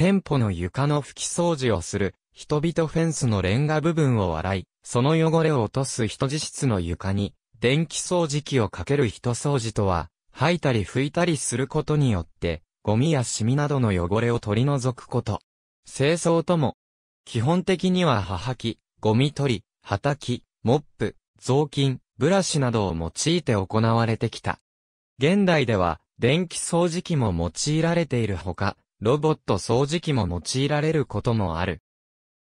店舗の床の拭き掃除をする、人々フェンスのレンガ部分を洗い、その汚れを落とす人自室の床に、電気掃除機をかける人掃除とは、吐いたり拭いたりすることによって、ゴミやシミなどの汚れを取り除くこと。清掃とも、基本的には歯吐き、ゴミ取り、はたき、モップ、雑巾、ブラシなどを用いて行われてきた。現代では、電気掃除機も用いられているほか、ロボット掃除機も用いられることもある。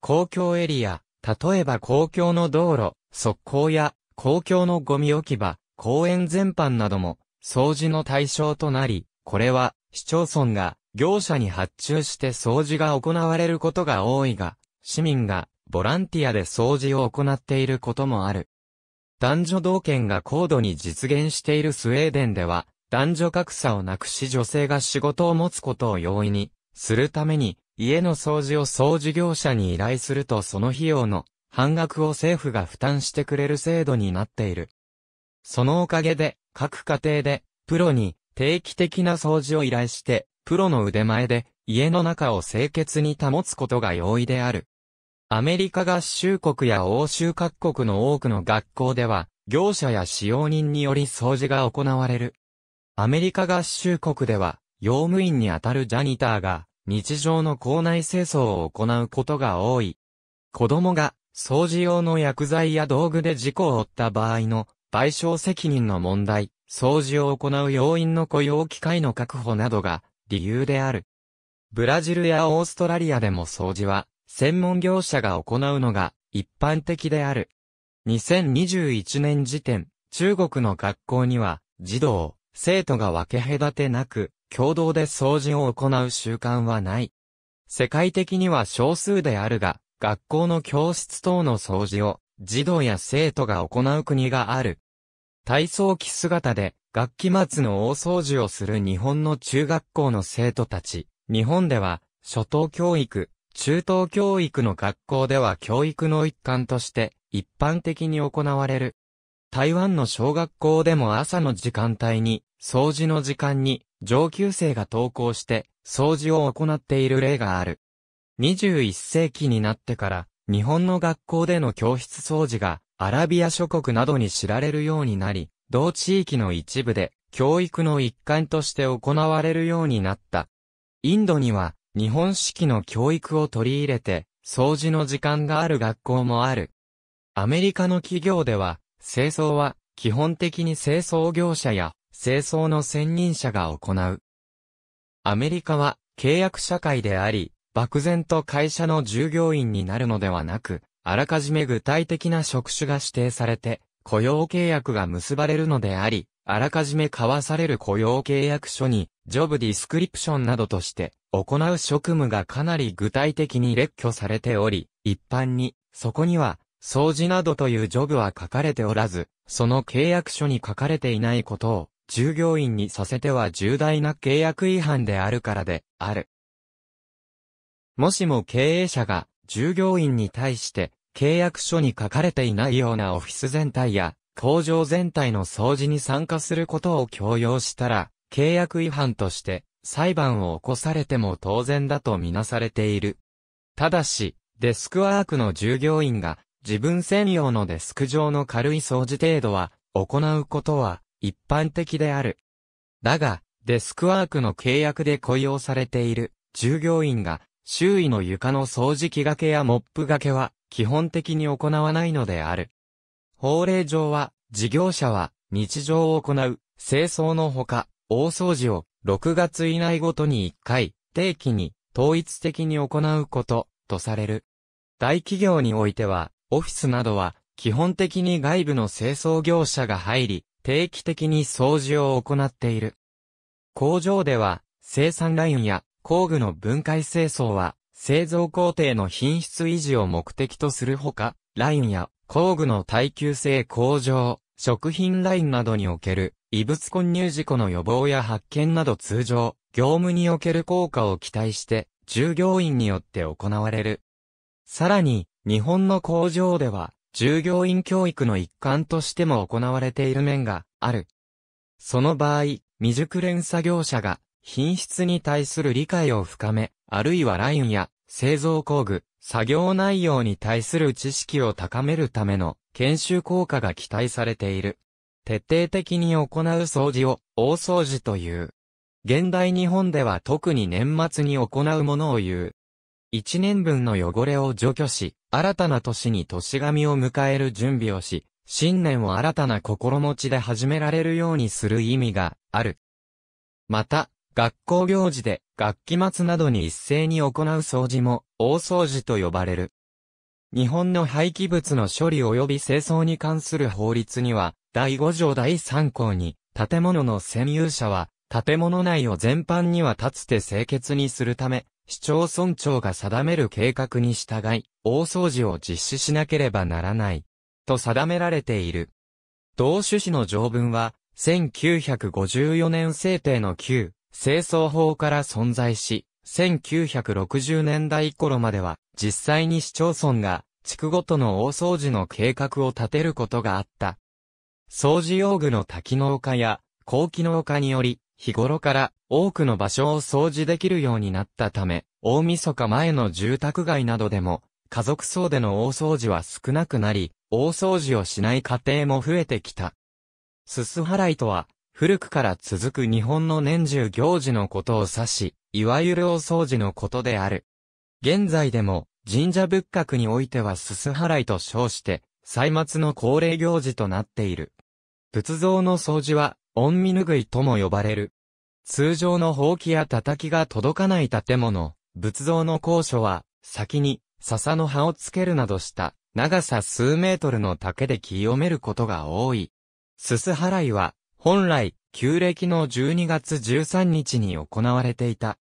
公共エリア、例えば公共の道路、側溝や公共のゴミ置き場、公園全般なども掃除の対象となり、これは市町村が業者に発注して掃除が行われることが多いが、市民がボランティアで掃除を行っていることもある。男女同権が高度に実現しているスウェーデンでは、男女格差をなくし女性が仕事を持つことを容易にするために、家の掃除を掃除業者に依頼するとその費用の半額を政府が負担してくれる制度になっている。そのおかげで、各家庭で、プロに定期的な掃除を依頼して、プロの腕前で、家の中を清潔に保つことが容易である。アメリカ合衆国や欧州各国の多くの学校では、業者や使用人により掃除が行われる。アメリカ合衆国では、用務員にあたるジャニターが、日常の校内清掃を行うことが多い。子供が、掃除用の薬剤や道具で事故を負った場合の、賠償責任の問題、掃除を行う要員の雇用機会の確保などが、理由である。ブラジルやオーストラリアでも掃除は、専門業者が行うのが、一般的である。2021年時点、中国の学校には、児童、生徒が分け隔てなく、共同で掃除を行う習慣はない。世界的には少数であるが、学校の教室等の掃除を、児童や生徒が行う国がある。体操着姿で、学期末の大掃除をする日本の中学校の生徒たち。日本では、初等教育、中等教育の学校では教育の一環として、一般的に行われる。台湾の小学校でも朝の時間帯に、掃除の時間に、上級生が登校して、掃除を行っている例がある。21世紀になってから、日本の学校での教室掃除が、アラビア諸国などに知られるようになり、同地域の一部で、教育の一環として行われるようになった。インドには、日本式の教育を取り入れて、掃除の時間がある学校もある。アメリカの企業では、清掃は、基本的に清掃業者や、清掃の専任者が行う。アメリカは、契約社会であり、漠然と会社の従業員になるのではなく、あらかじめ具体的な職種が指定されて、雇用契約が結ばれるのであり、あらかじめ交わされる雇用契約書に、ジョブディスクリプションなどとして、行う職務がかなり具体的に列挙されており、一般に、そこには、掃除などというジョブは書かれておらず、その契約書に書かれていないことを、従業員にさせては重大な契約違反であるからで、ある。もしも経営者が、従業員に対して、契約書に書かれていないようなオフィス全体や、工場全体の掃除に参加することを強要したら、契約違反として、裁判を起こされても当然だとみなされている。ただし、デスクワークの従業員が自分専用のデスク上の軽い掃除程度は、行うことは、一般的である。だが、デスクワークの契約で雇用されている、従業員が、周囲の床の掃除機掛けやモップ掛けは、基本的に行わないのである。法令上は、事業者は、日常を行う、清掃のほか、大掃除を、6月以内ごとに1回、定期に、統一的に行うこと、とされる。大企業においては、オフィスなどは、基本的に外部の清掃業者が入り、定期的に掃除を行っている。工場では、生産ラインや工具の分解清掃は、製造工程の品質維持を目的とするほか、ラインや工具の耐久性向上、食品ラインなどにおける異物混入事故の予防や発見など通常、業務における効果を期待して、従業員によって行われる。さらに、日本の工場では、従業員教育の一環としても行われている面がある。その場合、未熟練作業者が品質に対する理解を深め、あるいはラインや製造工具、作業内容に対する知識を高めるための研修効果が期待されている。徹底的に行う掃除を大掃除という。現代日本では特に年末に行うものを言う。一年分の汚れを除去し、新たな年に年神を迎える準備をし、新年を新たな心持ちで始められるようにする意味がある。また、学校行事で学期末などに一斉に行う掃除も大掃除と呼ばれる。日本の廃棄物の処理及び清掃に関する法律には、第5条第3項に、建物の占有者は、建物内を全般には立つて清潔にするため、市町村長が定める計画に従い、大掃除を実施しなければならない、と定められている。同趣旨の条文は、1954年制定の旧、清掃法から存在し、1960年代頃までは、実際に市町村が、地区ごとの大掃除の計画を立てることがあった。掃除用具の多機能化や、高機能化により、日頃から多くの場所を掃除できるようになったため、大晦日前の住宅街などでも、家族葬での大掃除は少なくなり、大掃除をしない家庭も増えてきた。すす払いとは、古くから続く日本の年中行事のことを指し、いわゆる大掃除のことである。現在でも、神社仏閣においてはすす払いと称して、歳末の恒例行事となっている。仏像の掃除は、御身ぬぐいとも呼ばれる。通常の宝器や叩きが届かない建物、仏像の高所は、先に、笹の葉をつけるなどした、長さ数メートルの竹で清めることが多い。すす払いは、本来、旧暦の12月13日に行われていた。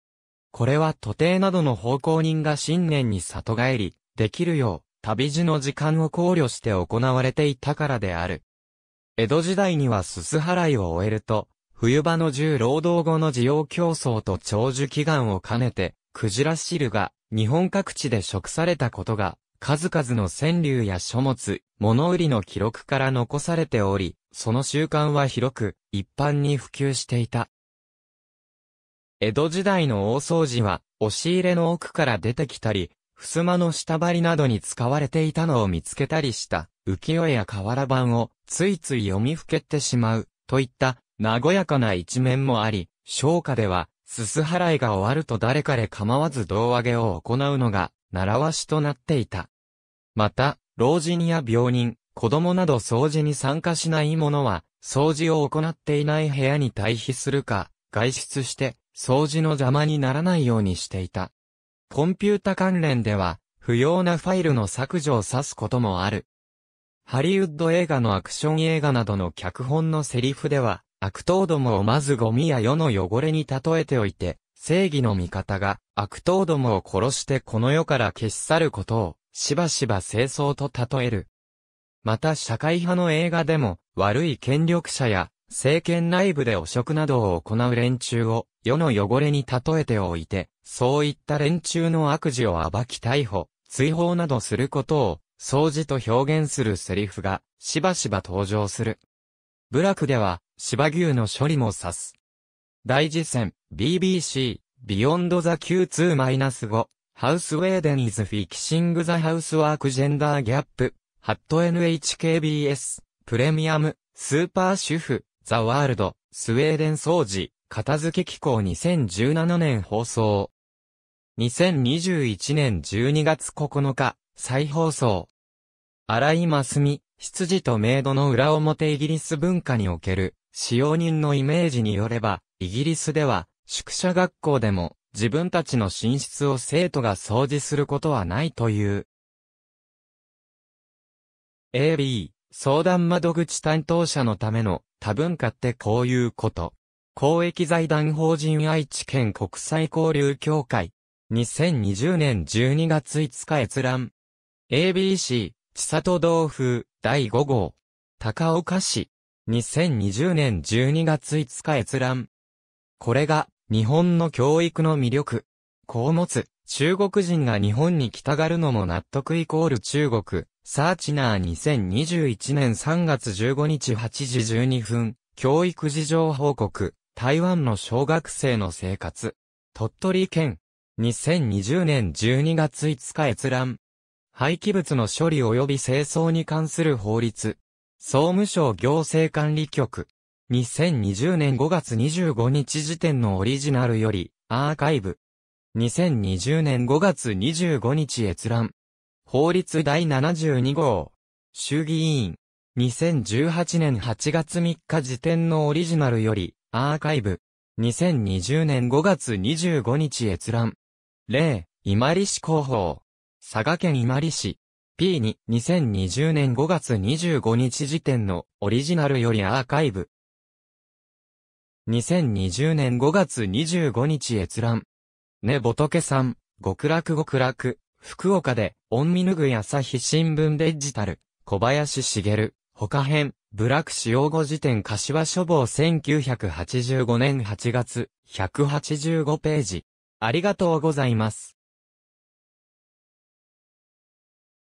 これは徒弟などの奉公人が新年に里帰り、できるよう、旅路の時間を考慮して行われていたからである。江戸時代にはすす払いを終えると、冬場の重労働後の需要競争と長寿祈願を兼ねて、クジラ汁が日本各地で食されたことが、数々の川柳や書物、物売りの記録から残されており、その習慣は広く、一般に普及していた。江戸時代の大掃除は、押し入れの奥から出てきたり、襖の下張りなどに使われていたのを見つけたりした、浮世絵や瓦版をついつい読みふけてしまう、といった和やかな一面もあり、商家では、すす払いが終わると誰かで構わず胴上げを行うのが、習わしとなっていた。また、老人や病人、子供など掃除に参加しない者は、掃除を行っていない部屋に退避するか、外出して、掃除の邪魔にならないようにしていた。コンピュータ関連では、不要なファイルの削除を指すこともある。ハリウッド映画のアクション映画などの脚本のセリフでは、悪党どもをまずゴミや世の汚れに例えておいて、正義の味方が悪党どもを殺してこの世から消し去ることを、しばしば清掃と例える。また社会派の映画でも、悪い権力者や、政権内部で汚職などを行う連中を、世の汚れに例えておいて、そういった連中の悪事を暴き逮捕、追放などすることを、掃除と表現するセリフが、しばしば登場する。部落では、芝牛の処理も指す。大事戦、BBC、ビヨンドザ Q2-5、ハウスウェーデンイズフィキシングザハウスワークジェンダーギャップ、ハット NHKBS、プレミアム、スーパー主婦、ザワールド、スウェーデン掃除、片付け機構2017年放送。2021年12月9日、再放送。荒井真澄、羊とメイドの裏表イギリス文化における、使用人のイメージによれば、イギリスでは、宿舎学校でも、自分たちの寝室を生徒が掃除することはないという。AB、相談窓口担当者のための多文化ってこういうこと。公益財団法人愛知県国際交流協会。2020年12月5日閲覧。ABC、千里道風、第5号。高岡市。2020年12月5日閲覧。これが日本の教育の魅力。こう持つ、中国人が日本に来たがるのも納得イコール中国。サーチナー2021年3月15日8時12分。教育事情報告。台湾の小学生の生活。鳥取県。2020年12月5日閲覧。廃棄物の処理及び清掃に関する法律。総務省行政管理局。2020年5月25日時点のオリジナルより、アーカイブ。2020年5月25日閲覧。法律第72号。衆議院。2018年8月3日時点のオリジナルより、アーカイブ。2020年5月25日閲覧。例、伊万里市広報。佐賀県伊万里市。P2、2020年5月25日時点のオリジナルよりアーカイブ。2020年5月25日閲覧。ねぼとけさん、極楽極楽、福岡で、オンミヌグや朝日新聞デジタル、小林茂、他編、ブラック使用語辞典柏書房1985年8月、185ページ。ありがとうございます。